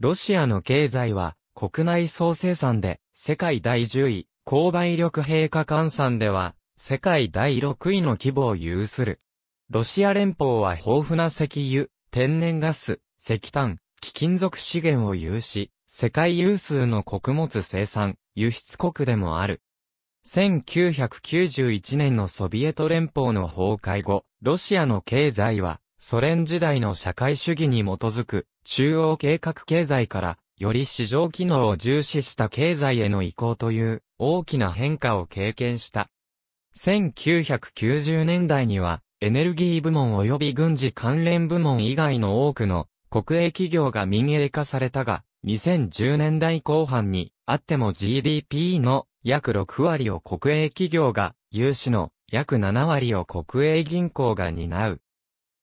ロシアの経済は国内総生産で世界第10位、購買力平価換算では世界第6位の規模を有する。ロシア連邦は豊富な石油、天然ガス、石炭、貴金属資源を有し、世界有数の穀物生産、輸出国でもある。1991年のソビエト連邦の崩壊後、ロシアの経済はソ連時代の社会主義に基づく中央計画経済からより市場機能を重視した経済への移行という大きな変化を経験した。1990年代にはエネルギー部門及び軍事関連部門以外の多くの国営企業が民営化されたが、2010年代後半にあっても GDP の約6割を国営企業が、融資の約7割を国営銀行が担う。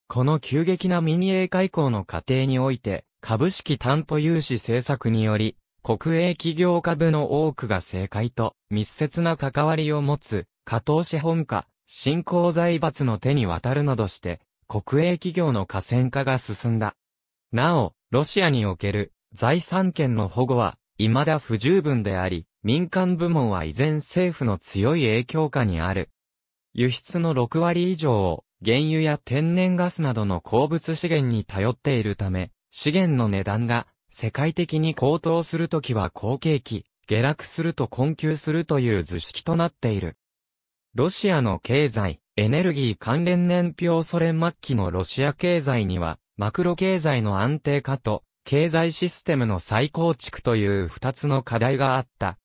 この急激な民営開港の過程において、株式担保融資政策により、国営企業株の多くが正解と密接な関わりを持つ、加藤資本家、新興財閥の手に渡るなどして、国営企業の河川化が進んだ。なお、ロシアにおける財産権の保護は未だ不十分であり、民間部門は依然政府の強い影響下にある。輸出の6割以上を原油や天然ガスなどの鉱物資源に頼っているため、資源の値段が世界的に高騰するときは好景気、下落すると困窮するという図式となっている。ロシアの経済、エネルギー関連年表ソ連末期のロシア経済には、マクロ経済の安定化と、経済システムの再構築という二つの課題があった。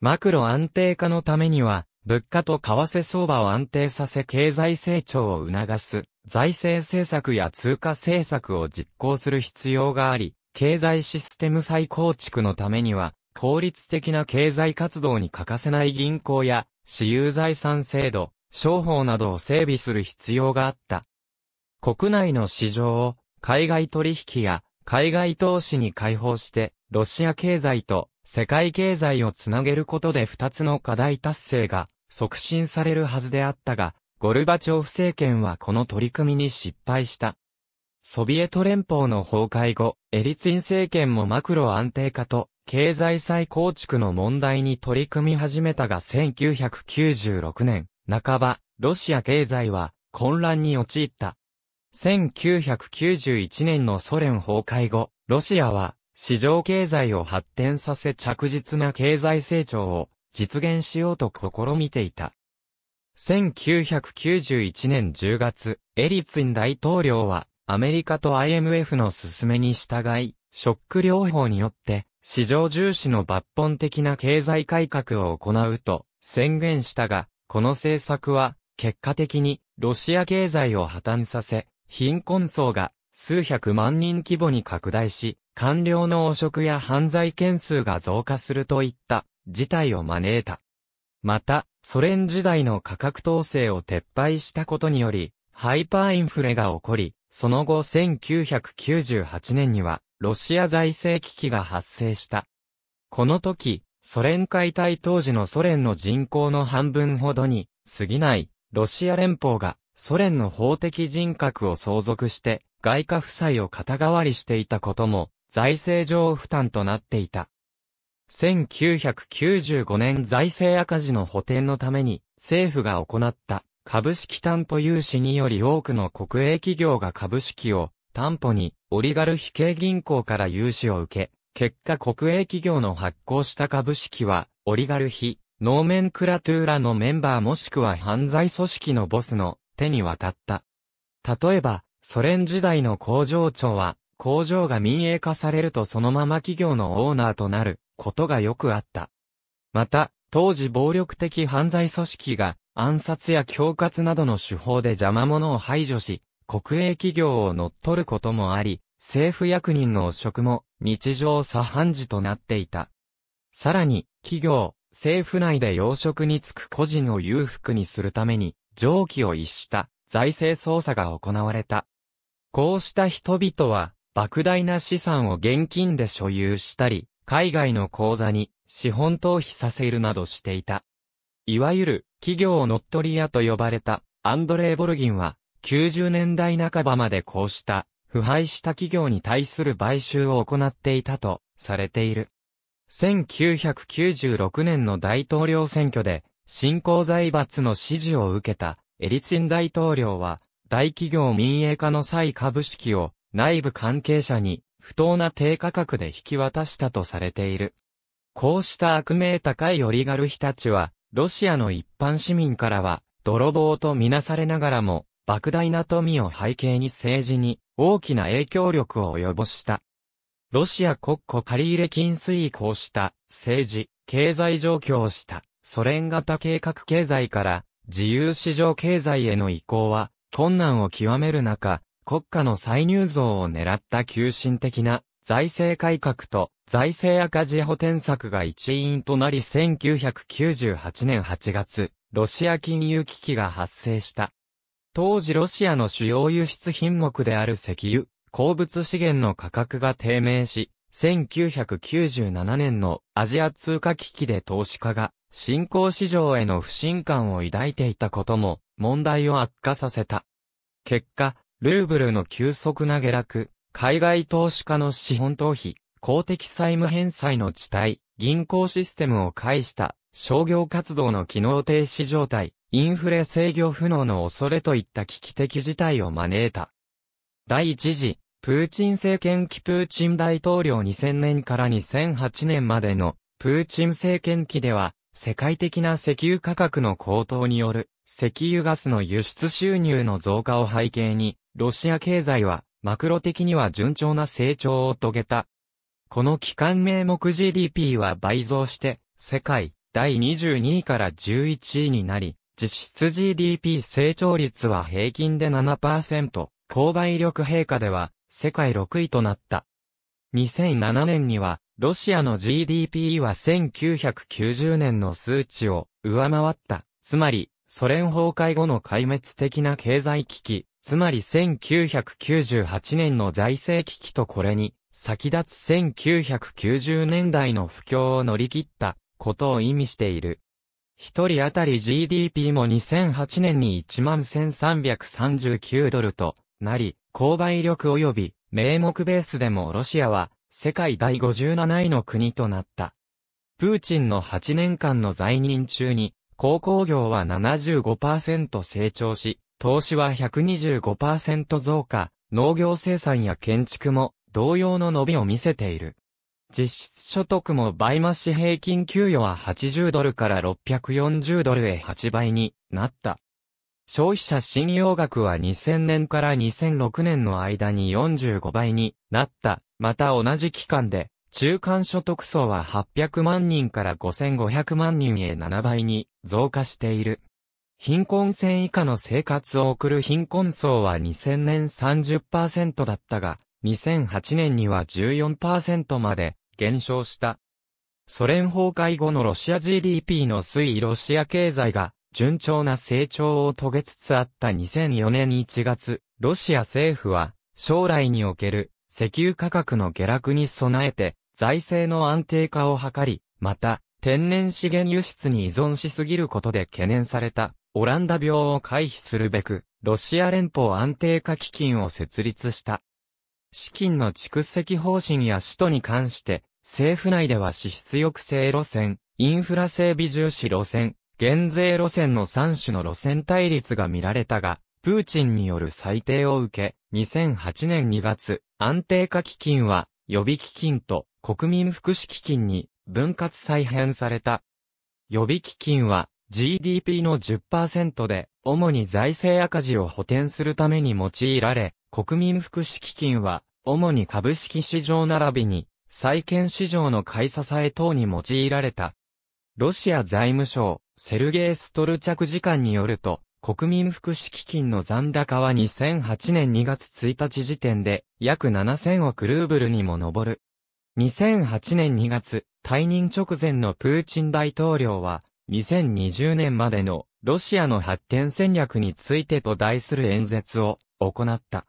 マクロ安定化のためには、物価と為替相場を安定させ経済成長を促す、財政政策や通貨政策を実行する必要があり、経済システム再構築のためには、効率的な経済活動に欠かせない銀行や、私有財産制度、商法などを整備する必要があった。国内の市場を海外取引や海外投資に開放して、ロシア経済と世界経済をつなげることで2つの課題達成が促進されるはずであったが、ゴルバチョフ政権はこの取り組みに失敗した。ソビエト連邦の崩壊後、エリツィン政権もマクロ安定化と経済再構築の問題に取り組み始めたが1996年半ば、ロシア経済は混乱に陥った。1991年のソ連崩壊後、ロシアは市場経済を発展させ着実な経済成長を実現しようと試みていた。1991年10月、エリツィン大統領は、アメリカと IMF の勧めに従い、ショック療法によって、市場重視の抜本的な経済改革を行うと宣言したが、この政策は、結果的に、ロシア経済を破綻させ、貧困層が数百万人規模に拡大し、官僚の汚職や犯罪件数が増加するといった事態を招いた。また、ソ連時代の価格統制を撤廃したことにより、ハイパーインフレが起こり、その後1998年には、ロシア財政危機が発生した。この時、ソ連解体当時のソ連の人口の半分ほどに、過ぎない、ロシア連邦が、ソ連の法的人格を相続して、外貨負債を肩代わりしていたことも、財政上負担となっていた。1995年財政赤字の補填のために政府が行った株式担保融資により多くの国営企業が株式を担保にオリガルヒ系銀行から融資を受け、結果国営企業の発行した株式はオリガルヒ、ノーメンクラトゥーラのメンバーもしくは犯罪組織のボスの手に渡った。例えば、ソ連時代の工場長は工場が民営化されるとそのまま企業のオーナーとなることがよくあった。また、当時暴力的犯罪組織が暗殺や恐喝などの手法で邪魔者を排除し、国営企業を乗っ取ることもあり、政府役人の汚職も日常茶飯事となっていた。さらに、企業、政府内で養殖につく個人を裕福にするために、蒸気を逸した財政捜査が行われた。こうした人々は、莫大な資産を現金で所有したり、海外の口座に資本逃避させるなどしていた。いわゆる企業乗っ取り屋と呼ばれたアンドレー・ボルギンは90年代半ばまでこうした腐敗した企業に対する買収を行っていたとされている。1996年の大統領選挙で新興財閥の支持を受けたエリツィン大統領は大企業民営化の際株式を内部関係者に不当な低価格で引き渡したとされている。こうした悪名高いオリガルヒたちは、ロシアの一般市民からは、泥棒とみなされながらも、莫大な富を背景に政治に大きな影響力を及ぼした。ロシア国庫借入金水移行した政治、経済状況をしたソ連型計画経済から自由市場経済への移行は困難を極める中、国家の歳入増を狙った急進的な財政改革と財政赤字補填策が一因となり1998年8月、ロシア金融危機が発生した。当時ロシアの主要輸出品目である石油、鉱物資源の価格が低迷し、1997年のアジア通貨危機で投資家が新興市場への不信感を抱いていたことも問題を悪化させた。結果、ルーブルの急速な下落、海外投資家の資本逃避、公的債務返済の地帯、銀行システムを介した商業活動の機能停止状態、インフレ制御不能の恐れといった危機的事態を招いた。第一次、プーチン政権期プーチン大統領2000年から2008年までのプーチン政権期では、世界的な石油価格の高騰による石油ガスの輸出収入の増加を背景に、ロシア経済はマクロ的には順調な成長を遂げた。この期間名目 GDP は倍増して、世界第22位から11位になり、実質 GDP 成長率は平均で7%、購買力陛下では世界6位となった。2007年には、ロシアの GDP は1990年の数値を上回った。つまり、ソ連崩壊後の壊滅的な経済危機、つまり1998年の財政危機とこれに、先立つ1990年代の不況を乗り切ったことを意味している。一人当たり GDP も2008年に11,339ドルとなり、購買力及び名目ベースでもロシアは世界第57位の国となった。プーチンの8年間の在任中に鉱工業は75%成長し、投資は125%増加、農業生産や建築も同様の伸びを見せている。実質所得も倍増し平均給与は80ドルから640ドルへ8倍になった。消費者信用額は2000年から2006年の間に45倍になった。また同じ期間で中間所得層は800万人から5500万人へ7倍に増加している。貧困線以下の生活を送る貧困層は2000年30%だったが、2008年には14%まで減少した。ソ連崩壊後のロシア GDP の推移ロシア経済が順調な成長を遂げつつあった2004年1月、ロシア政府は将来における石油価格の下落に備えて、財政の安定化を図り、また、天然資源輸出に依存しすぎることで懸念された、オランダ病を回避するべく、ロシア連邦安定化基金を設立した。資金の蓄積方針や使途に関して、政府内では支出抑制路線、インフラ整備重視路線、減税路線の3種の路線対立が見られたが、プーチンによる裁定を受け、2008年2月、安定化基金は、予備基金と国民福祉基金に分割再編された。予備基金は GDP の10%で主に財政赤字を補填するために用いられ、国民福祉基金は主に株式市場並びに債券市場の買い支え等に用いられた。ロシア財務省セルゲイ・ストルチャク次官によると、国民福祉基金の残高は2008年2月1日時点で約7000億ルーブルにも上る。2008年2月、退任直前のプーチン大統領は、2020年までのロシアの発展戦略についてと題する演説を行った。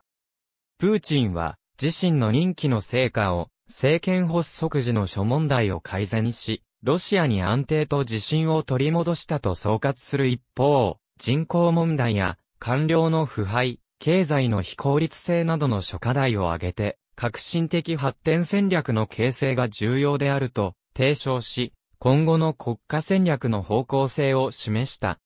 プーチンは自身の任期の成果を政権発足時の諸問題を改善し、ロシアに安定と自信を取り戻したと総括する一方、人口問題や官僚の腐敗、経済の非効率性などの諸課題を挙げて、革新的発展戦略の形成が重要であると提唱し、今後の国家戦略の方向性を示した。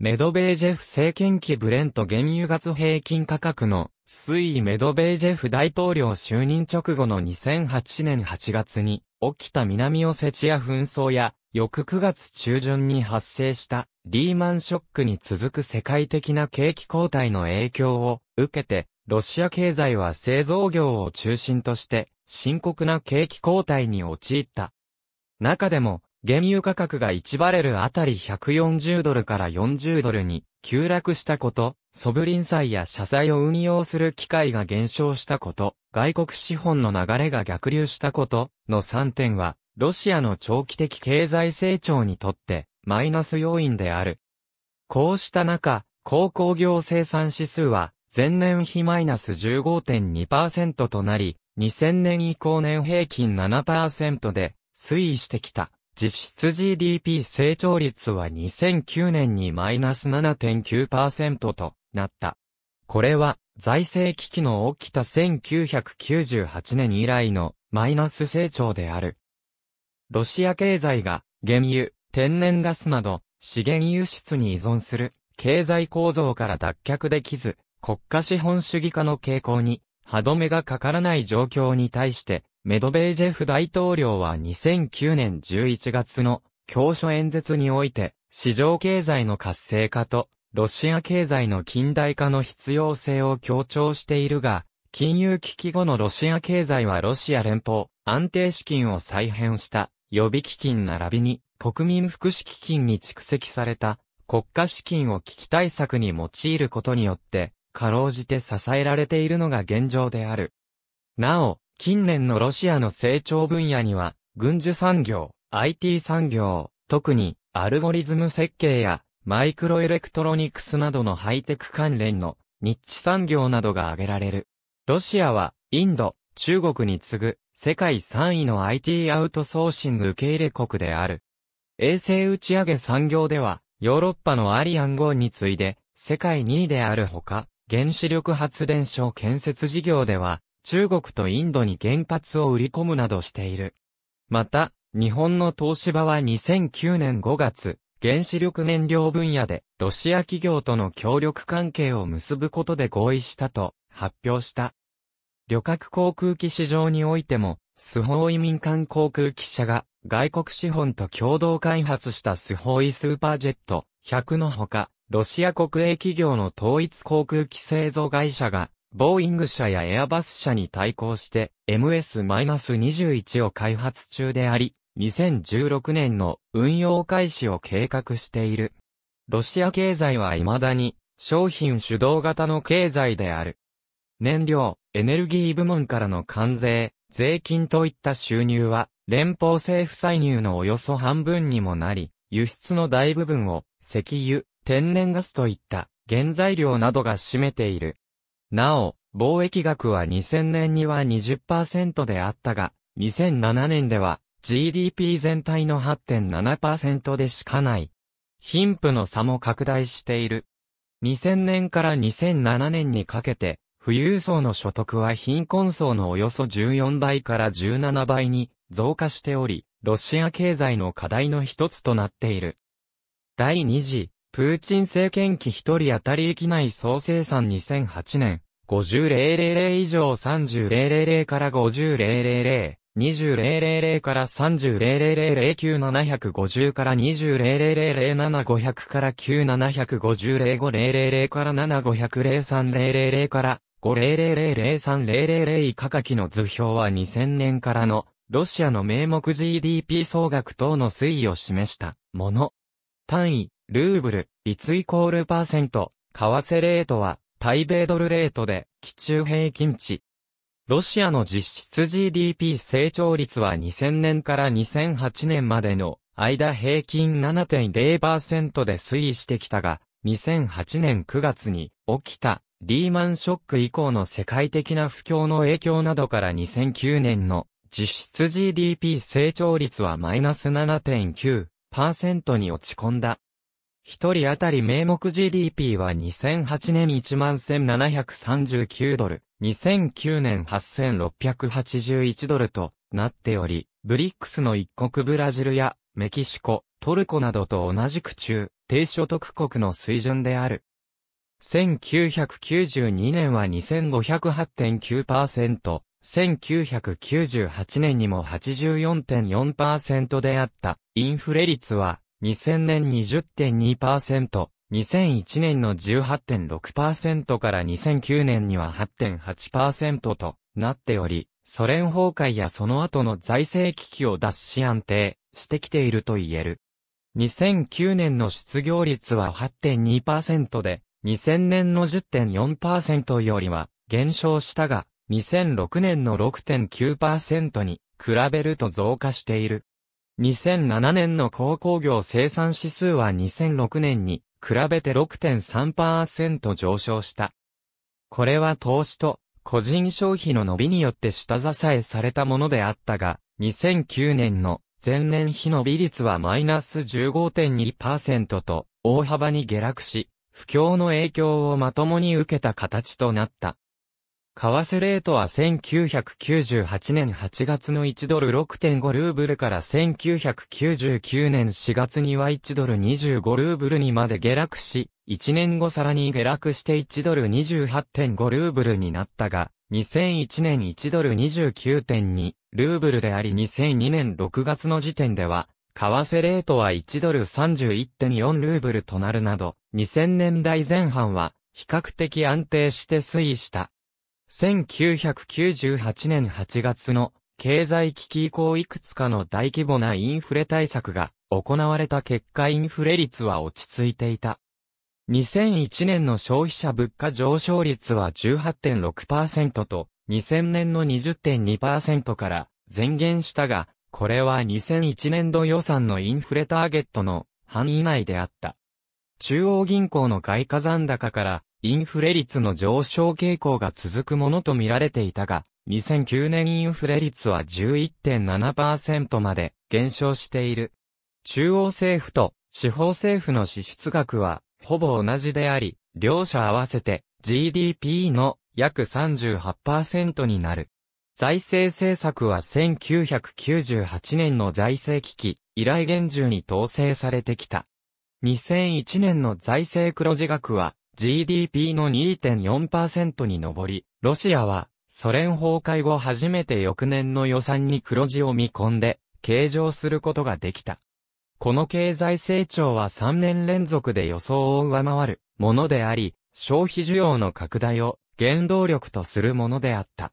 メドベージェフ政権期ブレント原油ガス平均価格の推移メドベージェフ大統領就任直後の2008年8月に起きた南オセチア紛争や翌9月中旬に発生したリーマンショックに続く世界的な景気後退の影響を受けて、ロシア経済は製造業を中心として深刻な景気後退に陥った。中でも、原油価格が1バレルあたり140ドルから40ドルに急落したこと、ソブリン債や社債を運用する機会が減少したこと、外国資本の流れが逆流したことの3点は、ロシアの長期的経済成長にとってマイナス要因である。こうした中、鉱工業生産指数は前年比マイナス15.2%となり、2000年以降年平均7%で推移してきた。実質 GDP 成長率は2009年にマイナス7.9%となった。これは財政危機の起きた1998年以来のマイナス成長である。ロシア経済が原油、天然ガスなど資源輸出に依存する経済構造から脱却できず、国家資本主義化の傾向に歯止めがかからない状況に対して、メドベージェフ大統領は2009年11月の教書演説において、市場経済の活性化とロシア経済の近代化の必要性を強調しているが、金融危機後のロシア経済はロシア連邦安定資金を再編した予備基金並びに国民福祉基金に蓄積された国家資金を危機対策に用いることによって、かろうじて支えられているのが現状である。なお、近年のロシアの成長分野には、軍需産業、IT 産業、特にアルゴリズム設計やマイクロエレクトロニクスなどのハイテク関連の日地産業などが挙げられる。ロシアはインド、中国に次ぐ世界3位の IT アウトソーシング受け入れ国である。衛星打ち上げ産業では、ヨーロッパのアリアン号に次いで、世界2位であるほか、原子力発電所建設事業では、中国とインドに原発を売り込むなどしている。また、日本の東芝は2009年5月、原子力燃料分野でロシア企業との協力関係を結ぶことで合意したと発表した。旅客航空機市場においても、スホーイ民間航空機社が外国資本と共同開発したスホーイスーパージェット100のほか、ロシア国営企業の統一航空機製造会社が、ボーイング社やエアバス社に対抗して MS-21 を開発中であり、2016年の運用開始を計画している。ロシア経済は未だに商品主導型の経済である。燃料、エネルギー部門からの関税、税金といった収入は、連邦政府歳入のおよそ半分にもなり、輸出の大部分を、石油、天然ガスといった原材料などが占めている。なお、貿易額は2000年には20%であったが、2007年では GDP 全体の8.7%でしかない。貧富の差も拡大している。2000年から2007年にかけて、富裕層の所得は貧困層のおよそ14倍から17倍に増加しており、ロシア経済の課題の一つとなっている。第2次、プーチン政権期一人当たり域内総生産2008年、50,000以上30,000から50,000、20,000から3 0 0 0 0 9 7 5 0から2 0 0 0 0 7 5 0 0から9750,050,050から7 5 0 0 3 0 0 0から5000300以下格の図表は2000年からのロシアの名目 GDP 総額等の推移を示したもの。単位、ルーブル、率イコールパーセント、為替レートは、対米ドルレートで、基中平均値。ロシアの実質 GDP 成長率は2000年から2008年までの間平均7.0%で推移してきたが、2008年9月に起きたリーマンショック以降の世界的な不況の影響などから2009年の実質 GDP 成長率はマイナス7.9%に落ち込んだ。一人当たり名目 GDP は2008年11,739ドル、2009年8,681ドルとなっており、ブリックスの一国ブラジルやメキシコ、トルコなどと同じく中、低所得国の水準である。1992年は2508.9%、1998年にも84.4%であったインフレ率は2000年20.2%、2001年の18.6%から2009年には8.8%となっており、ソ連崩壊やその後の財政危機を脱し安定してきていると言える。2009年の失業率は8.2%で、2000年の10.4%よりは減少したが、2006年の6.9%に比べると増加している。2007年の鉱工業生産指数は2006年に比べて6.3%上昇した。これは投資と個人消費の伸びによって下支えされたものであったが、2009年の前年比伸び率はマイナス15.2%と大幅に下落し、不況の影響をまともに受けた形となった。為替レートは1998年8月の1ドル6.5ルーブルから1999年4月には1ドル25ルーブルにまで下落し、1年後さらに下落して1ドル28.5ルーブルになったが、2001年1ドル29.2ルーブルであり2002年6月の時点では為替レートは1ドル31.4ルーブルとなるなど、2000年代前半は比較的安定して推移した。1998年8月の経済危機以降いくつかの大規模なインフレ対策が行われた結果インフレ率は落ち着いていた。2001年の消費者物価上昇率は18.6%と2000年の20.2%から前減したがこれは2001年度予算のインフレターゲットの範囲内であった。中央銀行の外貨残高からインフレ率の上昇傾向が続くものとみられていたが、2009年インフレ率は11.7%まで減少している。中央政府と地方政府の支出額はほぼ同じであり、両者合わせて GDP の約38%になる。財政政策は1998年の財政危機以来厳重に統制されてきた。2001年の財政黒字額は GDP の2.4%に上り、ロシアはソ連崩壊後初めて翌年の予算に黒字を見込んで計上することができた。この経済成長は3年連続で予想を上回るものであり、消費需要の拡大を原動力とするものであった。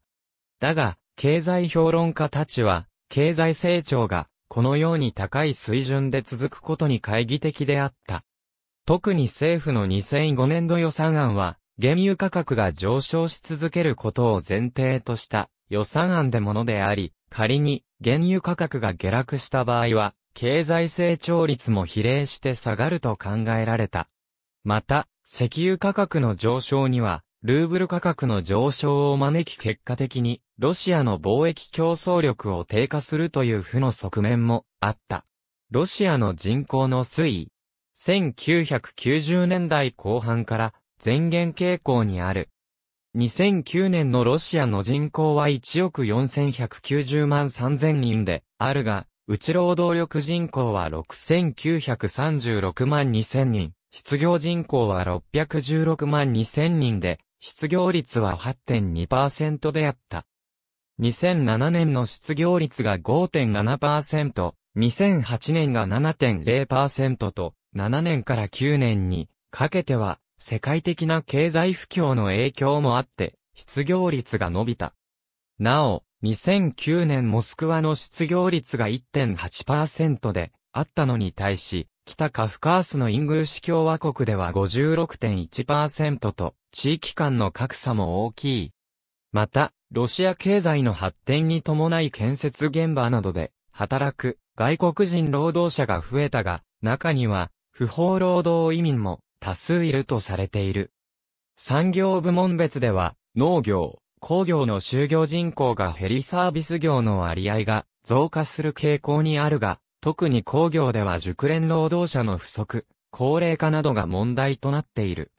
だが、経済評論家たちは、経済成長が、このように高い水準で続くことに懐疑的であった。特に政府の2005年度予算案は、原油価格が上昇し続けることを前提とした予算案でものであり、仮に原油価格が下落した場合は、経済成長率も比例して下がると考えられた。また、石油価格の上昇には、ルーブル価格の上昇を招き結果的に、ロシアの貿易競争力を低下するという負の側面もあった。ロシアの人口の推移。1990年代後半から前減傾向にある。2009年のロシアの人口は1億4190万3000人であるが、うち労働力人口は6936万2000人、失業人口は616万2000人で、失業率は8.2%であった。2007年の失業率が5.7%、2008年が7.0%と、7年から9年にかけては、世界的な経済不況の影響もあって、失業率が伸びた。なお、2009年モスクワの失業率が1.8%であったのに対し、北カフカースのイングーシ共和国では56.1%と、地域間の格差も大きい。また、ロシア経済の発展に伴い建設現場などで働く外国人労働者が増えたが、中には不法労働移民も多数いるとされている。産業部門別では農業、工業の就業人口が減りサービス業の割合が増加する傾向にあるが、特に工業では熟練労働者の不足、高齢化などが問題となっている。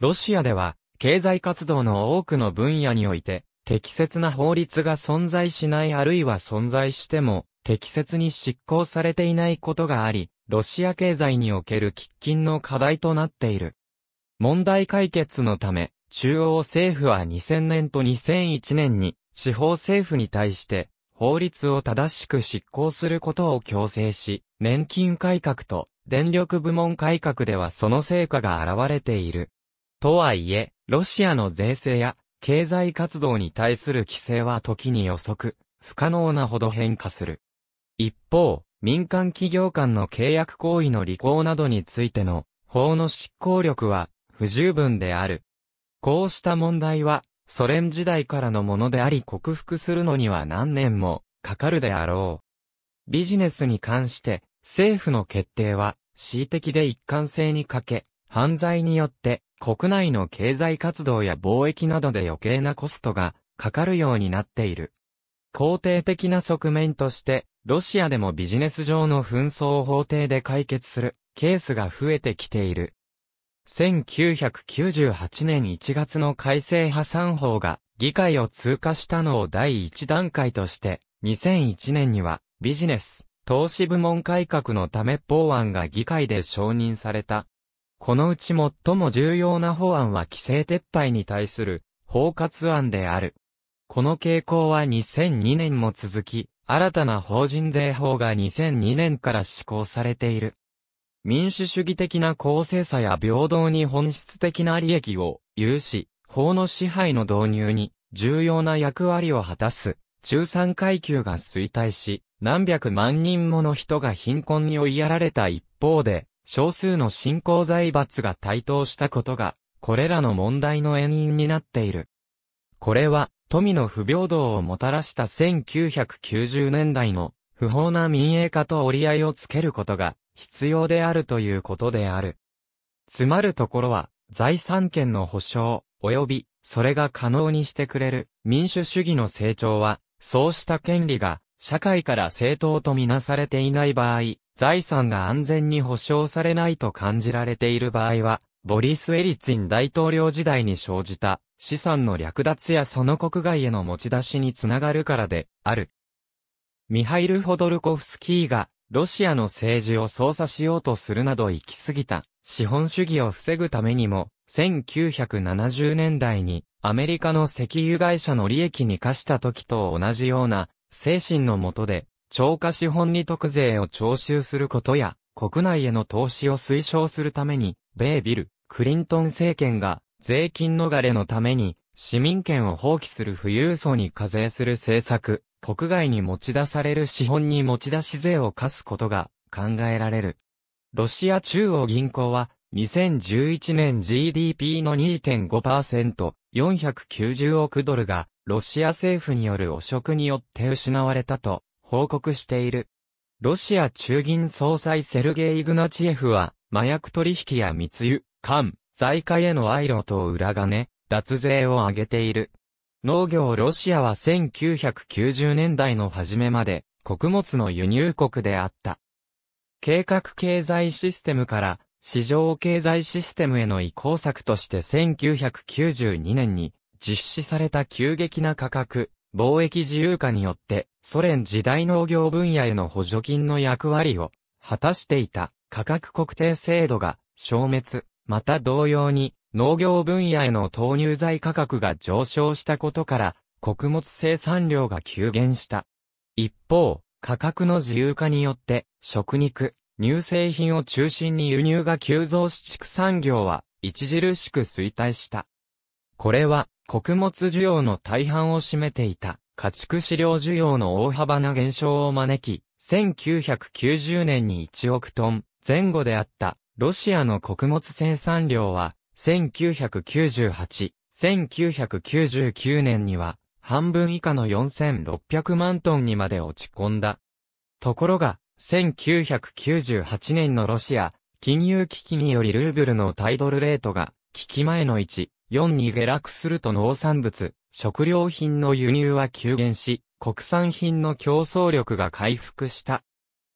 ロシアでは、経済活動の多くの分野において、適切な法律が存在しないあるいは存在しても、適切に執行されていないことがあり、ロシア経済における喫緊の課題となっている。問題解決のため、中央政府は2000年と2001年に、地方政府に対して、法律を正しく執行することを強制し、年金改革と電力部門改革ではその成果が現れている。とはいえ、ロシアの税制や経済活動に対する規制は時に予測、不可能なほど変化する。一方、民間企業間の契約行為の履行などについての法の執行力は不十分である。こうした問題はソ連時代からのものであり克服するのには何年もかかるであろう。ビジネスに関して政府の決定は恣意的で一貫性に欠け、犯罪によって国内の経済活動や貿易などで余計なコストがかかるようになっている。肯定的な側面として、ロシアでもビジネス上の紛争を法廷で解決するケースが増えてきている。1998年1月の改正破産法が議会を通過したのを第1段階として、2001年にはビジネス、投資部門改革のため法案が議会で承認された。このうち最も重要な法案は規制撤廃に対する包括案である。この傾向は2002年も続き、新たな法人税法が2002年から施行されている。民主主義的な公正さや平等に本質的な利益を有し、法の支配の導入に重要な役割を果たす中産階級が衰退し、何百万人もの人が貧困に追いやられた一方で、少数の新興財閥が台頭したことが、これらの問題の原因になっている。これは、富の不平等をもたらした1990年代の不法な民営化と折り合いをつけることが必要であるということである。つまるところは、財産権の保障、及び、それが可能にしてくれる民主主義の成長は、そうした権利が社会から正当とみなされていない場合、財産が安全に保障されないと感じられている場合は、ボリス・エリツィン大統領時代に生じた資産の略奪やその国外への持ち出しにつながるからである。ミハイル・ホドルコフスキーがロシアの政治を操作しようとするなど行き過ぎた資本主義を防ぐためにも1970年代にアメリカの石油会社の利益に課した時と同じような精神のもとで超過資本利得税を徴収することや、国内への投資を推奨するために、米ビル、クリントン政権が、税金逃れのために、市民権を放棄する富裕層に課税する政策、国外に持ち出される資本に持ち出し税を課すことが考えられる。ロシア中央銀行は、2011年 GDP の2.5%、490億ドルが、ロシア政府による汚職によって失われたと報告している。ロシア中銀総裁セルゲイ・イグナチエフは、麻薬取引や密輸、官、財界への賄賂と裏金、脱税を挙げている。農業ロシアは1990年代の初めまで、穀物の輸入国であった。計画経済システムから、市場経済システムへの移行策として1992年に実施された急激な価格、貿易自由化によってソ連時代農業分野への補助金の役割を果たしていた価格国定制度が消滅、また同様に農業分野への投入材価格が上昇したことから穀物生産量が急減した。一方、価格の自由化によって食肉、乳製品を中心に輸入が急増し畜産業は著しく衰退した。これは穀物需要の大半を占めていた家畜飼料需要の大幅な減少を招き、1990年に1億トン前後であったロシアの穀物生産量は1998、1999年には半分以下の4600万トンにまで落ち込んだ。ところが、1998年のロシア、金融危機によりルーブルのタイドルレートが、危機前の1、4に下落すると農産物、食料品の輸入は急減し、国産品の競争力が回復した。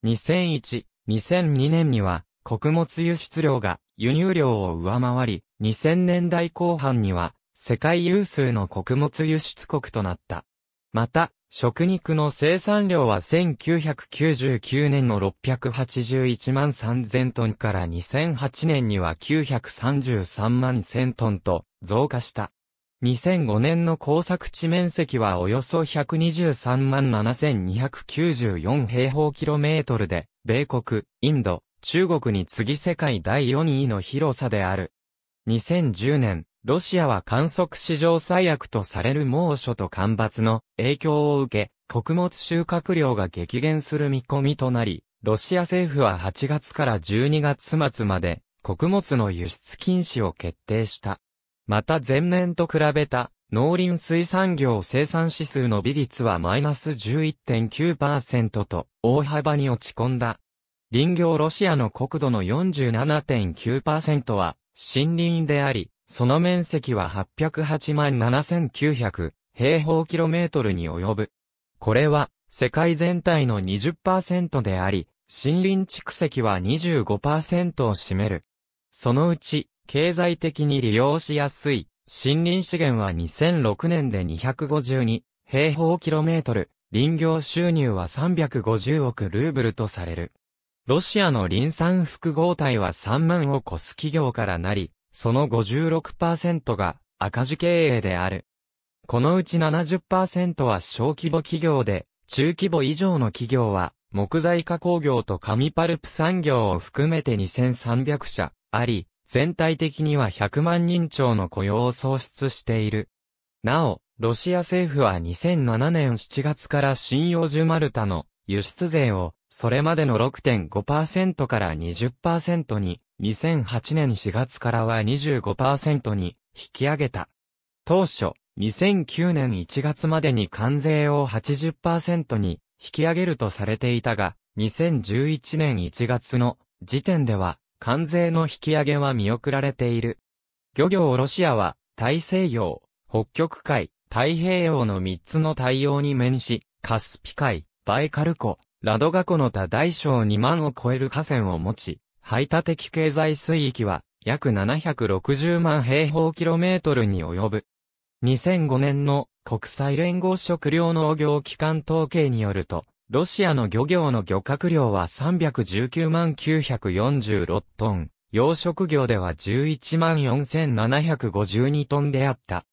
2001、2002年には、穀物輸出量が輸入量を上回り、2000年代後半には、世界有数の穀物輸出国となった。また、食肉の生産量は1999年の681万3000トンから2008年には933万1000トンと増加した。2005年の工作地面積はおよそ123万7294平方キロメートルで、米国、インド、中国に次世界第4位の広さである。2010年、ロシアは観測史上最悪とされる猛暑と干ばつの影響を受け、穀物収穫量が激減する見込みとなり、ロシア政府は8月から12月末まで、穀物の輸出禁止を決定した。また前年と比べた農林水産業生産指数の微率はマイナス11.9%と大幅に落ち込んだ。林業ロシアの国土の47.9%は森林であり、その面積は808万7900平方キロメートルに及ぶ。これは世界全体の20%であり、森林蓄積は25%を占める。そのうち経済的に利用しやすい森林資源は2006年で252平方キロメートル、林業収入は350億ルーブルとされる。ロシアの林産複合体は3万を超す企業からなり、その56%が赤字経営である。このうち70%は小規模企業で、中規模以上の企業は、木材加工業と紙パルプ産業を含めて2300社あり、全体的には100万人超の雇用を創出している。なお、ロシア政府は2007年7月から信用ュマルタの輸出税を、それまでの6.5%から20%に、2008年4月からは25%に引き上げた。当初、2009年1月までに関税を80%に引き上げるとされていたが、2011年1月の時点では関税の引き上げは見送られている。漁業ロシアは、大西洋、北極海、太平洋の3つの対応に面し、カスピ海、バイカル湖、ラドガ湖の多大小2万を超える河川を持ち、排他的経済水域は約760万平方キロメートルに及ぶ。2005年の国際連合食糧農業機関統計によると、ロシアの漁業の漁獲量は319万946トン、養殖業では11万4752トンであった。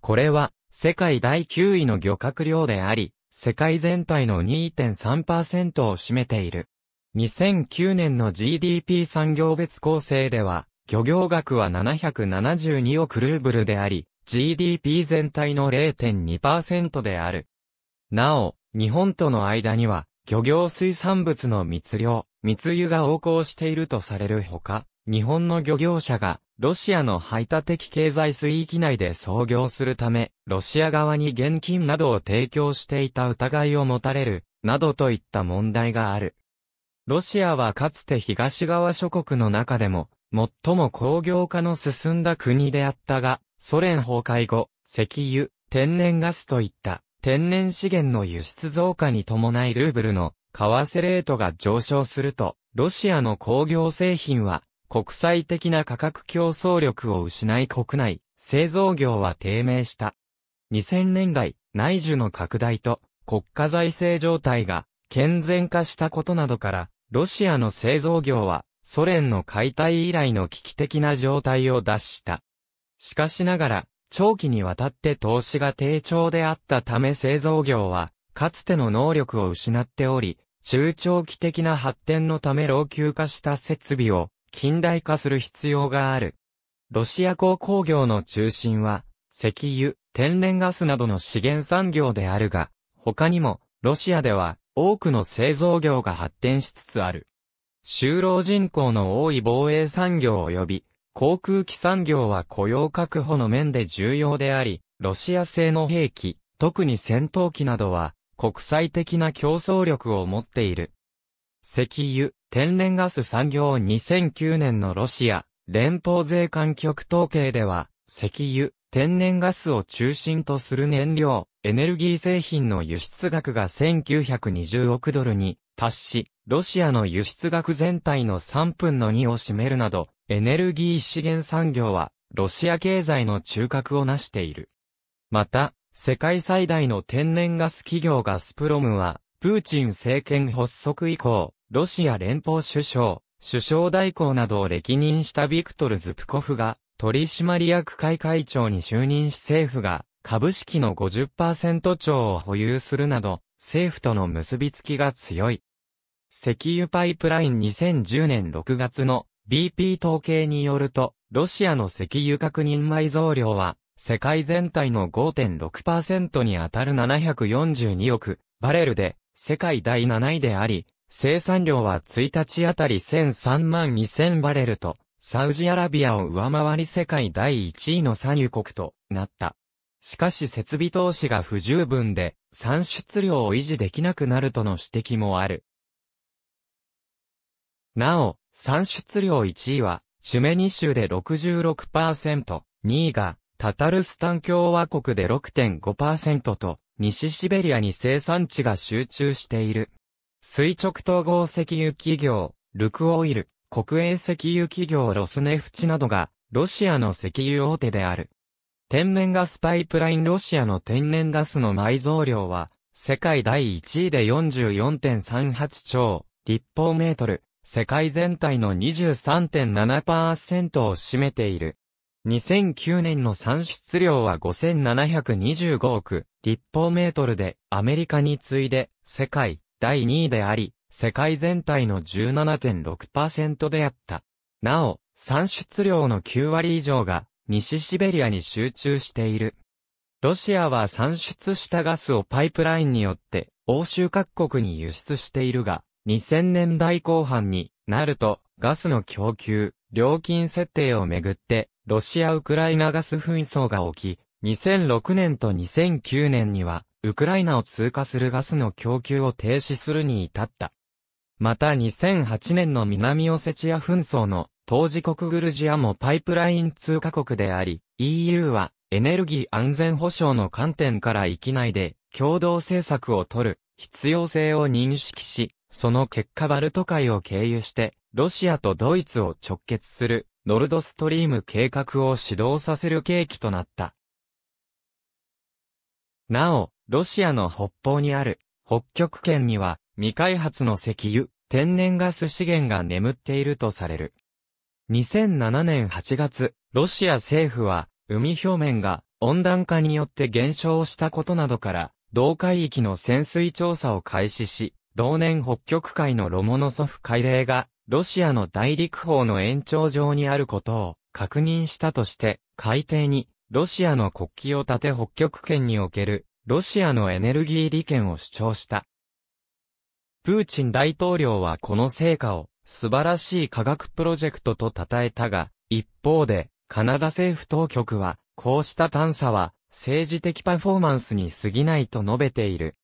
これは、世界第9位の漁獲量であり、世界全体の2.3%を占めている。2009年の GDP 産業別構成では、漁業額は772億ルーブルであり、GDP 全体の0.2%である。なお、日本との間には、漁業水産物の密漁、密輸が横行しているとされるほか、日本の漁業者が、ロシアの排他的経済水域内で操業するため、ロシア側に現金などを提供していた疑いを持たれる、などといった問題がある。ロシアはかつて東側諸国の中でも、最も工業化の進んだ国であったが、ソ連崩壊後、石油、天然ガスといった天然資源の輸出増加に伴いルーブルの為替レートが上昇すると、ロシアの工業製品は国際的な価格競争力を失い国内製造業は低迷した。2000年代内需の拡大と国家財政状態が健全化したことなどから、ロシアの製造業はソ連の解体以来の危機的な状態を脱した。しかしながら、長期にわたって投資が低調であったため製造業は、かつての能力を失っており、中長期的な発展のため老朽化した設備を近代化する必要がある。ロシア鉱工業の中心は、石油、天然ガスなどの資源産業であるが、他にも、ロシアでは多くの製造業が発展しつつある。就労人口の多い防衛産業及び、航空機産業は雇用確保の面で重要であり、ロシア製の兵器、特に戦闘機などは、国際的な競争力を持っている。石油、天然ガス産業2009年のロシア、連邦税関局統計では、石油、天然ガスを中心とする燃料、エネルギー製品の輸出額が1920億ドルに達し、ロシアの輸出額全体の3分の2を占めるなど、エネルギー資源産業は、ロシア経済の中核を成している。また、世界最大の天然ガス企業ガスプロムは、プーチン政権発足以降、ロシア連邦首相、首相代行などを歴任したビクトル・ズプコフが、取締役会会長に就任し政府が、株式の50%超を保有するなど、政府との結びつきが強い。石油パイプライン2010年6月の BP 統計によると、ロシアの石油確認埋蔵量は、世界全体の5.6%に当たる742億バレルで、世界第7位であり、生産量は1日あたり1003万2000バレルと、サウジアラビアを上回り世界第1位の産油国となった。しかし設備投資が不十分で、産出量を維持できなくなるとの指摘もある。なお、産出量1位は、チュメニ州で66%、2位が、タタルスタン共和国で6.5%と、西シベリアに生産地が集中している。垂直統合石油企業、ルクオイル、国営石油企業ロスネフチなどが、ロシアの石油大手である。天然ガスパイプラインロシアの天然ガスの埋蔵量は、世界第1位で44.38兆立方メートル、世界全体の23.7%を占めている。2009年の産出量は5725億立方メートルでアメリカに次いで世界第2位であり、世界全体の17.6%であった。なお、産出量の9割以上が西シベリアに集中している。ロシアは産出したガスをパイプラインによって欧州各国に輸出しているが、2000年代後半になると、ガスの供給、料金設定をめぐって、ロシア・ウクライナガス紛争が起き、2006年と2009年には、ウクライナを通過するガスの供給を停止するに至った。また2008年の南オセチア紛争の当時国グルジアもパイプライン通過国であり、EU はエネルギー安全保障の観点から域内で共同政策を取る必要性を認識し、その結果バルト海を経由して、ロシアとドイツを直結する、ノルドストリーム計画を始動させる契機となった。なお、ロシアの北方にある、北極圏には、未開発の石油、天然ガス資源が眠っているとされる。2007年8月、ロシア政府は、海表面が温暖化によって減少したことなどから、同海域の潜水調査を開始し、同年北極海のロモノソフ海嶺が、ロシアの大陸法の延長上にあることを確認したとして、海底にロシアの国旗を立て北極圏におけるロシアのエネルギー利権を主張した。プーチン大統領はこの成果を素晴らしい科学プロジェクトと称えたが、一方でカナダ政府当局はこうした探査は政治的パフォーマンスに過ぎないと述べている。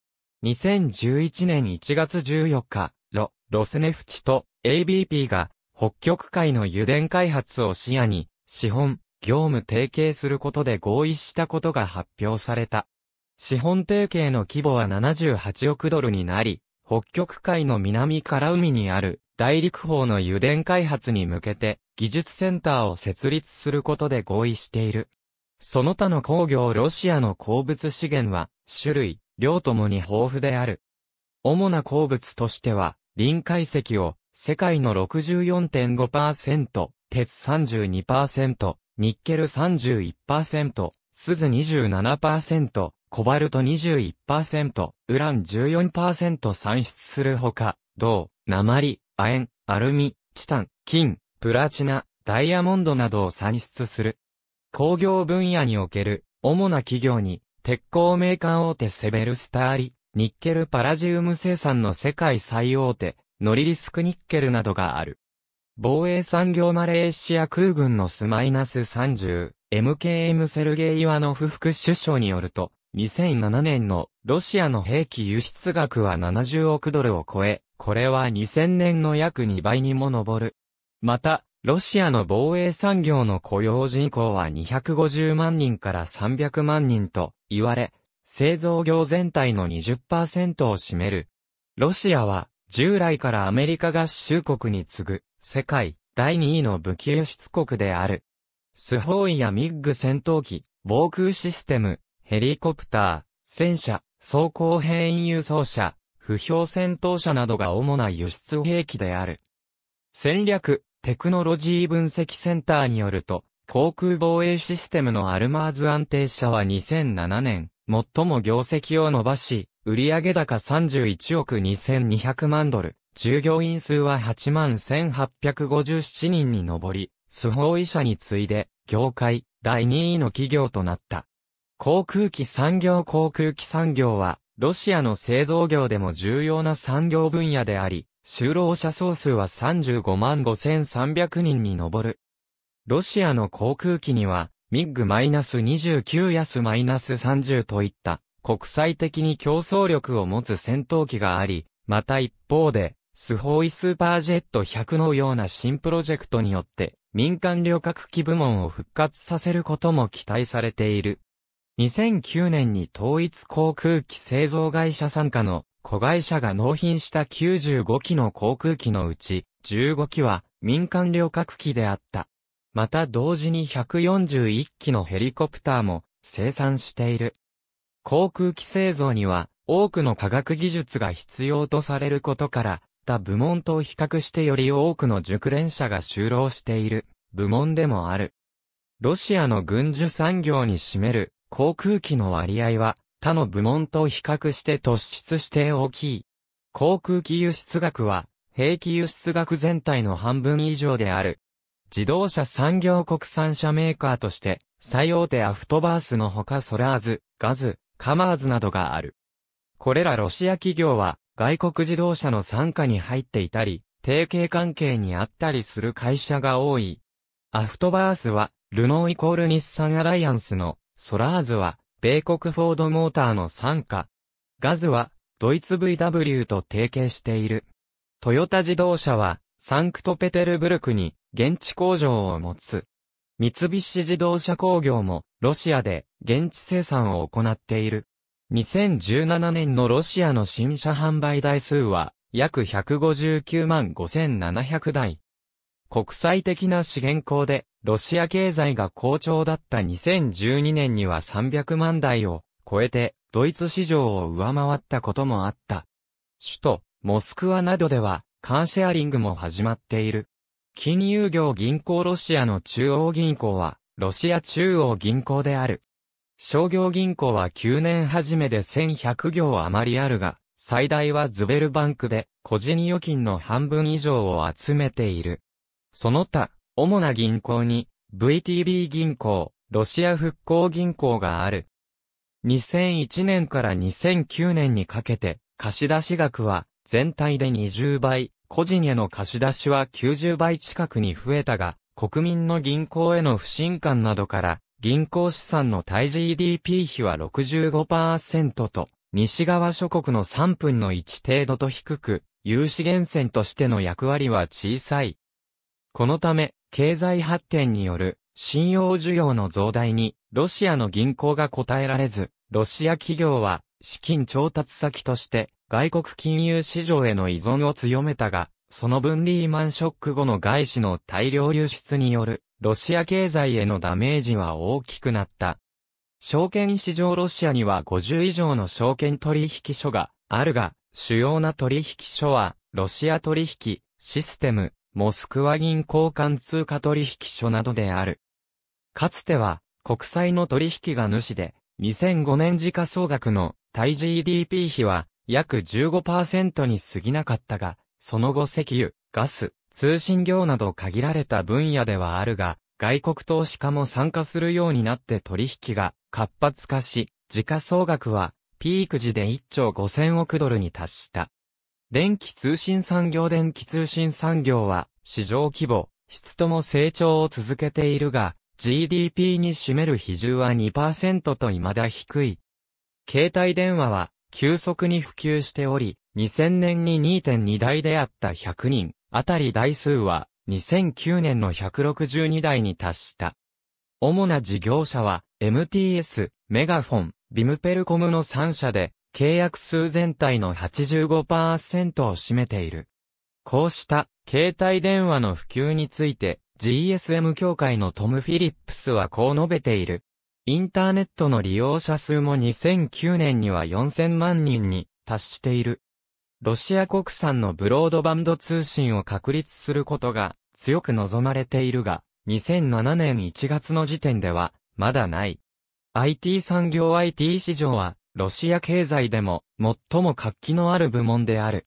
2011年1月14日、ロ、ロスネフチと ABP が北極海の油田開発を視野に、資本、業務提携することで合意したことが発表された。資本提携の規模は78億ドルになり、北極海の南から海にある大陸法の油田開発に向けて技術センターを設立することで合意している。その他の工業ロシアの鉱物資源は、種類、量ともに豊富である。主な鉱物としては、臨海石を、世界の64.5%、鉄32%、ニッケル31%、スズ27%、コバルト21%、ウラン14%産出するほか、銅、鉛、亜鉛、アルミ、チタン、金、プラチナ、ダイヤモンドなどを産出する。工業分野における主な企業に鉄鋼メーカー大手セベルスターリ、ニッケルパラジウム生産の世界最大手、ノリリスクニッケルなどがある。防衛産業マレーシア空軍のスマイナス30、MKM セルゲイ・ワノフ副首相によると、2007年のロシアの兵器輸出額は70億ドルを超え、これは2000年の約2倍にも上る。また、ロシアの防衛産業の雇用人口は250万人から300万人と言われ、製造業全体の20%を占める。ロシアは従来からアメリカ合衆国に次ぐ世界第2位の武器輸出国である。スホーイやミッグ戦闘機、防空システム、ヘリコプター、戦車、装甲兵員輸送車、不評戦闘車などが主な輸出兵器である。戦略、テクノロジー分析センターによると、航空防衛システムのアルマーズ安定者は2007年、最も業績を伸ばし、売上高31億2200万ドル、従業員数は8万1857人に上り、スホーイ社に次いで、業界、第2位の企業となった。航空機産業航空機産業は、ロシアの製造業でも重要な産業分野であり、就労者総数は35万5300人に上る。ロシアの航空機には、ミッグ -29 やス -30 といった国際的に競争力を持つ戦闘機があり、また一方で、スホーイスーパージェット100のような新プロジェクトによって、民間旅客機部門を復活させることも期待されている。2009年に統一航空機製造会社参加の子会社が納品した95機の航空機のうち、15機は民間旅客機であった。また同時に141機のヘリコプターも生産している。航空機製造には多くの科学技術が必要とされることから、他部門と比較してより多くの熟練者が就労している部門でもある。ロシアの軍需産業に占める航空機の割合は他の部門と比較して突出して大きい。航空機輸出額は、兵器輸出額全体の半分以上である。自動車産業国産車メーカーとして、最大手アフトバースのほかソラーズ、ガズ、カマーズなどがある。これらロシア企業は、外国自動車の傘下に入っていたり、提携関係にあったりする会社が多い。アフトバースは、ルノーイコール日産アライアンスの、ソラーズは、米国フォードモーターの傘下。ガズは、ドイツ VW と提携している。トヨタ自動車は、サンクトペテルブルクに、現地工場を持つ。三菱自動車工業も、ロシアで、現地生産を行っている。2017年のロシアの新車販売台数は、約159万5700台。国際的な資源高で、ロシア経済が好調だった2012年には300万台を超えて、ドイツ市場を上回ったこともあった。首都、モスクワなどでは、カーシェアリングも始まっている。金融業銀行ロシアの中央銀行は、ロシア中央銀行である。商業銀行は9年初めで1100行余りあるが、最大はズベルバンクで、個人預金の半分以上を集めている。その他、主な銀行に、VTB 銀行、ロシア復興銀行がある。2001年から2009年にかけて、貸出額は全体で20倍、個人への貸出しは90倍近くに増えたが、国民の銀行への不信感などから、銀行資産の対 GDP 比は65%と、西側諸国の3分の1程度と低く、融資源泉としての役割は小さい。このため、経済発展による信用需要の増大に、ロシアの銀行が応えられず、ロシア企業は資金調達先として外国金融市場への依存を強めたが、その分リーマンショック後の外資の大量流出によるロシア経済へのダメージは大きくなった。証券市場ロシアには50以上の証券取引所があるが、主要な取引所はロシア取引システムモスクワ銀行間通貨取引所などである。かつては、国債の取引が主で、2005年時価総額の対 GDP 比は約15%に過ぎなかったが、その後石油、ガス、通信業など限られた分野ではあるが、外国投資家も参加するようになって取引が活発化し、時価総額はピーク時で1兆5000億ドルに達した。電気通信産業電気通信産業は、市場規模、質とも成長を続けているが、GDP に占める比重は2%と未だ低い。携帯電話は、急速に普及しており、2000年に2.2台であった100人、あたり台数は、2009年の162台に達した。主な事業者は、MTS、メガフォン、ビムペルコムの3社で、契約数全体の85%を占めている。こうした携帯電話の普及について GSM 協会のトム・フィリップスはこう述べている。インターネットの利用者数も2009年には4000万人に達している。ロシア国産のブロードバンド通信を確立することが強く望まれているが、2007年1月の時点ではまだない。IT 産業 IT 市場はロシア経済でも最も活気のある部門である。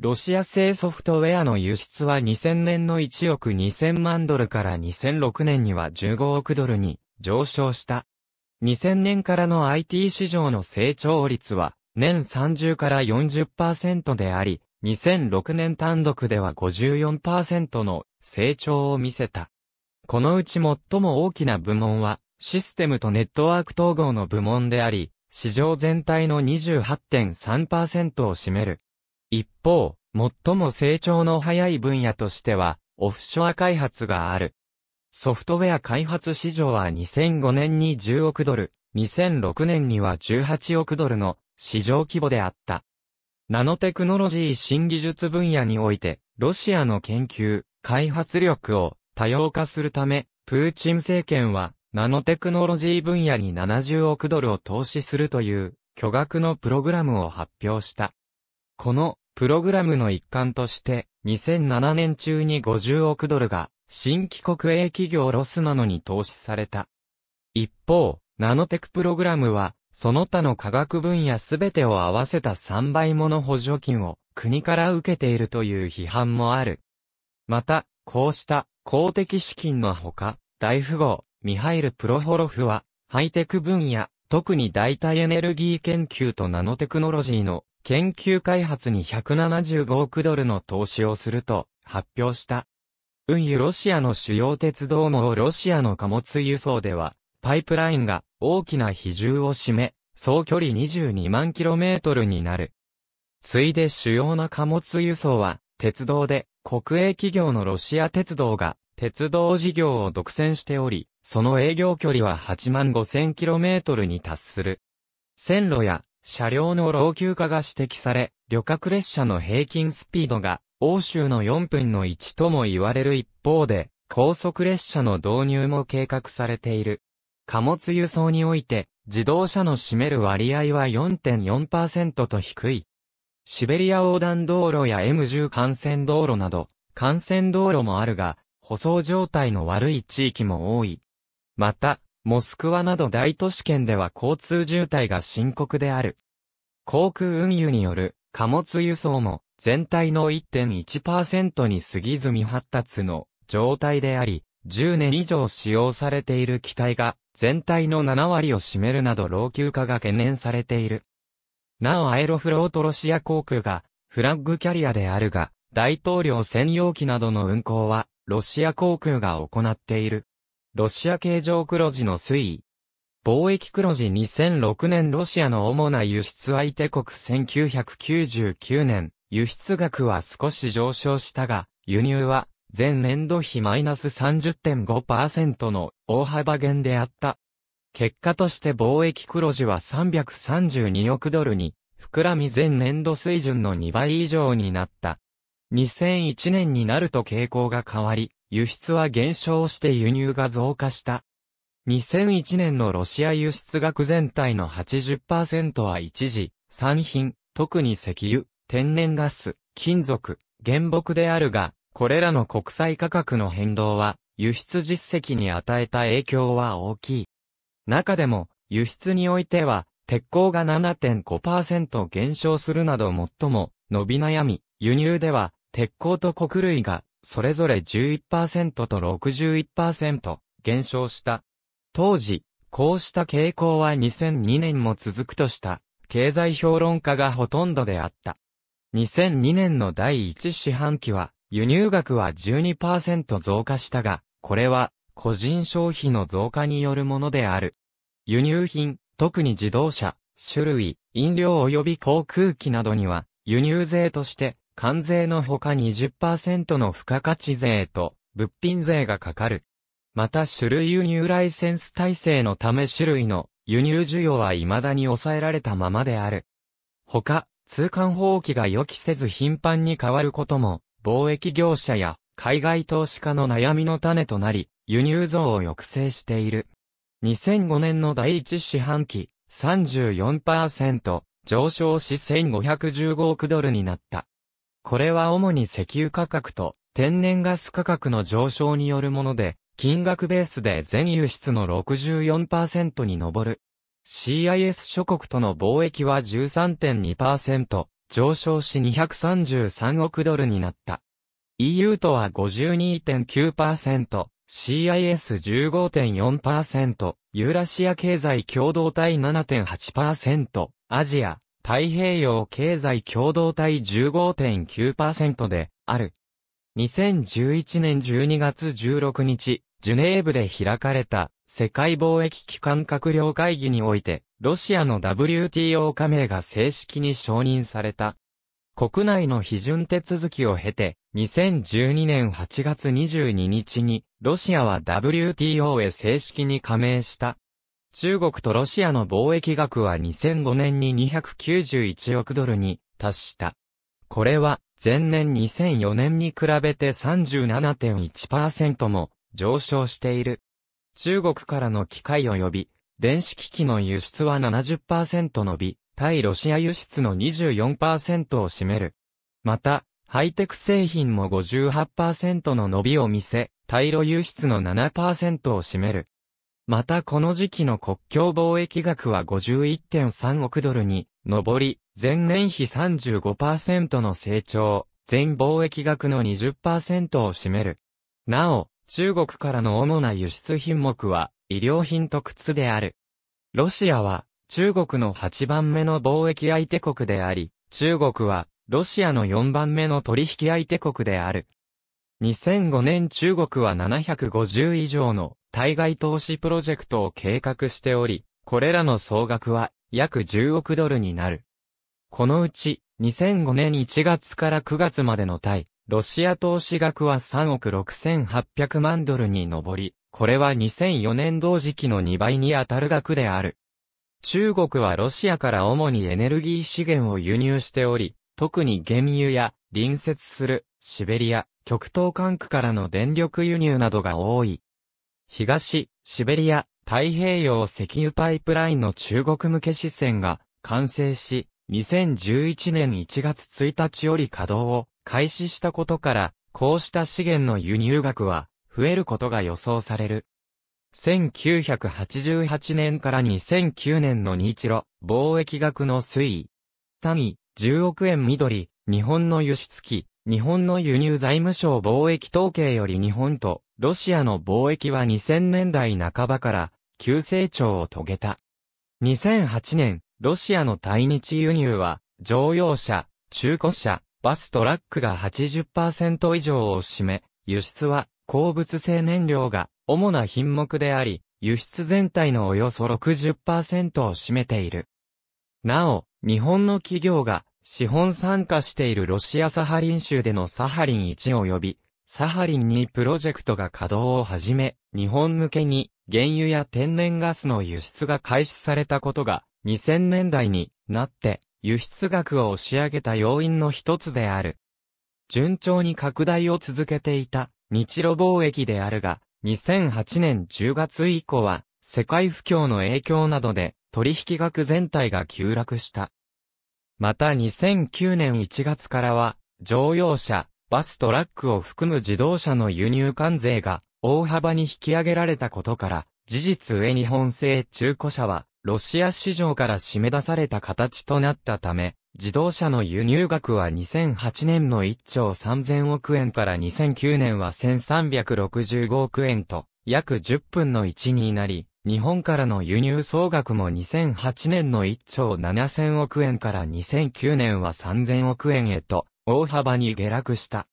ロシア製ソフトウェアの輸出は2000年の1億2000万ドルから2006年には15億ドルに上昇した。2000年からの IT 市場の成長率は年30から40%であり、2006年単独では54%の成長を見せた。このうち最も大きな部門は、システムとネットワーク統合の部門であり、市場全体の28.3%を占める。一方、最も成長の早い分野としては、オフショア開発がある。ソフトウェア開発市場は2005年に10億ドル、2006年には18億ドルの市場規模であった。ナノテクノロジー新技術分野において、ロシアの研究、開発力を多様化するため、プーチン政権はナノテクノロジー分野に70億ドルを投資するという巨額のプログラムを発表した。このプログラムの一環として2007年中に50億ドルが新規国営企業ロスなのに投資された。一方、ナノテクプログラムはその他の科学分野すべてを合わせた3倍もの補助金を国から受けているという批判もある。また、こうした公的資金のほか、大富豪、ミハイル・プロホロフは、ハイテク分野、特に代替エネルギー研究とナノテクノロジーの研究開発に175億ドルの投資をすると発表した。運輸ロシアの主要鉄道網ロシアの貨物輸送では、パイプラインが大きな比重を占め、総距離22万キロメートルになる。ついで主要な貨物輸送は、鉄道で、国営企業のロシア鉄道が、鉄道事業を独占しており、その営業距離は8万5千 km に達する。線路や車両の老朽化が指摘され、旅客列車の平均スピードが欧州の4分の1とも言われる一方で、高速列車の導入も計画されている。貨物輸送において、自動車の占める割合は4.4%と低い。シベリア横断道路や M10 幹線道路など、幹線道路もあるが、舗装状態の悪い地域も多い。また、モスクワなど大都市圏では交通渋滞が深刻である。航空運輸による貨物輸送も全体の1.1%に過ぎず未発達の状態であり、10年以上使用されている機体が全体の7割を占めるなど老朽化が懸念されている。なおアエロフロートロシア航空がフラッグキャリアであるが、大統領専用機などの運航はロシア航空が行っている。ロシア経常黒字の推移。貿易黒字2006年ロシアの主な輸出相手国1999年、輸出額は少し上昇したが、輸入は前年度比マイナス30.5%の大幅減であった。結果として貿易黒字は332億ドルに、膨らみ前年度水準の2倍以上になった。2001年になると傾向が変わり、輸出は減少して輸入が増加した。2001年のロシア輸出額全体の80%は一時、産品、特に石油、天然ガス、金属、原木であるが、これらの国際価格の変動は、輸出実績に与えた影響は大きい。中でも、輸出においては、鉄鋼が7.5%減少するなど最も伸び悩み、輸入では鉄鋼と穀類がそれぞれ11%と61%減少した。当時、こうした傾向は2002年も続くとした、経済評論家がほとんどであった。2002年の第1四半期は、輸入額は12%増加したが、これは、個人消費の増加によるものである。輸入品、特に自動車、種類、飲料及び航空機などには、輸入税として、関税のほか20%の付加価値税と物品税がかかる。また種類輸入ライセンス体制のため種類の輸入需要は未だに抑えられたままである。他、通関放棄が予期せず頻繁に変わることも、貿易業者や海外投資家の悩みの種となり、輸入増を抑制している。2005年の第一四半期、34%上昇し1515億ドルになった。これは主に石油価格と天然ガス価格の上昇によるもので、金額ベースで全輸出の64%に上る。CIS 諸国との貿易は13.2%、上昇し233億ドルになった。EU とは52.9%、CIS15.4%、ユーラシア経済共同体7.8%、アジア、太平洋経済共同体15.9%である。2011年12月16日、ジュネーブで開かれた世界貿易機関閣僚会議において、ロシアの WTO 加盟が正式に承認された。国内の批准手続きを経て、2012年8月22日に、ロシアは WTO へ正式に加盟した。中国とロシアの貿易額は2005年に291億ドルに達した。これは前年2004年に比べて37.1%も上昇している。中国からの機械及び電子機器の輸出は70%伸び、対ロシア輸出の24%を占める。また、ハイテク製品も58%の伸びを見せ、対ロ輸出の7%を占める。またこの時期の国境貿易額は51.3億ドルに上り、前年比35%の成長、全貿易額の20%を占める。なお、中国からの主な輸出品目は、医療品と靴である。ロシアは、中国の8番目の貿易相手国であり、中国は、ロシアの4番目の取引相手国である。2005年中国は750以上の対外投資プロジェクトを計画しており、これらの総額は約10億ドルになる。このうち、2005年1月から9月までの対、ロシア投資額は3億6800万ドルに上り、これは2004年同時期の2倍に当たる額である。中国はロシアから主にエネルギー資源を輸入しており、特に原油や隣接するシベリア、極東管区からの電力輸入などが多い。東、シベリア、太平洋石油パイプラインの中国向け支線が完成し、2011年1月1日より稼働を開始したことから、こうした資源の輸入額は増えることが予想される。1988年から2009年の日露貿易額の推移。単位10億円緑、日本の輸出機、日本の輸入財務省貿易統計より日本とロシアの貿易は2000年代半ばから急成長を遂げた。2008年、ロシアの対日輸入は乗用車、中古車、バストラックが80%以上を占め、輸出は鉱物性燃料が主な品目であり、輸出全体のおよそ60%を占めている。なお、日本の企業が資本参加しているロシアサハリン州でのサハリン1及び、サハリン2プロジェクトが稼働を始め、日本向けに原油や天然ガスの輸出が開始されたことが、2000年代になって輸出額を押し上げた要因の一つである。順調に拡大を続けていた日露貿易であるが、2008年10月以降は世界不況の影響などで取引額全体が急落した。また2009年1月からは、乗用車、バストラックを含む自動車の輸入関税が大幅に引き上げられたことから、事実上日本製中古車は、ロシア市場から締め出された形となったため、自動車の輸入額は2008年の1兆3000億円から2009年は1365億円と、約10分の1になり、日本からの輸入総額も2008年の1兆7000億円から2009年は3000億円へと大幅に下落した。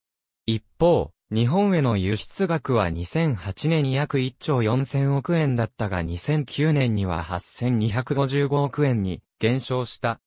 一方、日本への輸出額は2008年約1兆4000億円だったが2009年には8255億円に減少した。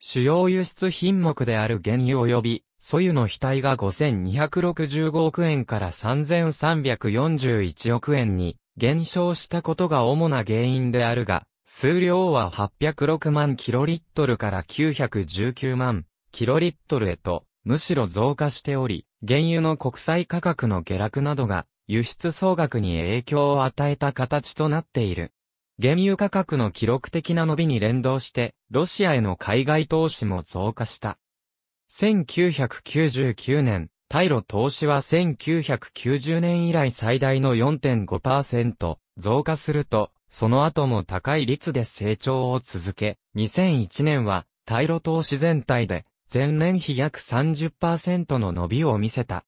主要輸出品目である原油及び、ソユの額が5265億円から3341億円に減少したことが主な原因であるが、数量は806万キロリットルから919万キロリットルへと、むしろ増加しており、原油の国際価格の下落などが、輸出総額に影響を与えた形となっている。原油価格の記録的な伸びに連動して、ロシアへの海外投資も増加した。1999年、イロ投資は1990年以来最大の4.5%増加すると、その後も高い率で成長を続け、2001年はイロ投資全体で前年比約30%の伸びを見せた。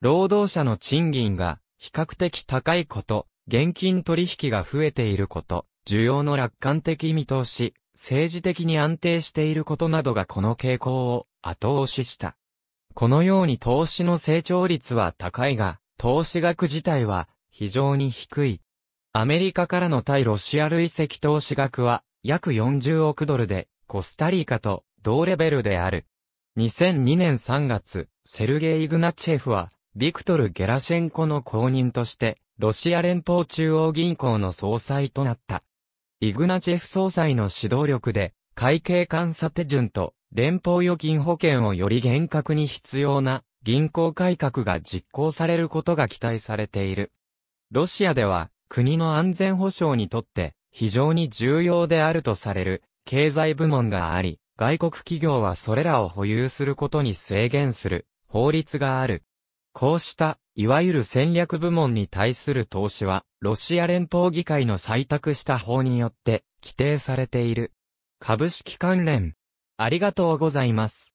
労働者の賃金が比較的高いこと、現金取引が増えていること、需要の楽観的見通し、政治的に安定していることなどがこの傾向を後押しした。このように投資の成長率は高いが、投資額自体は非常に低い。アメリカからの対ロシア累積投資額は約40億ドルで、コスタリカと同レベルである。2002年3月、セルゲイ・グナチェフは、ビクトル・ゲラシェンコの後任として、ロシア連邦中央銀行の総裁となった。イグナチェフ総裁の指導力で、会計監査手順と連邦預金保険をより厳格に必要な銀行改革が実行されることが期待されている。ロシアでは国の安全保障にとって非常に重要であるとされる経済部門があり、外国企業はそれらを保有することに制限する法律がある。こうした、いわゆる戦略部門に対する投資は、ロシア連邦議会の採択した法によって規定されている。株式関連、ありがとうございます。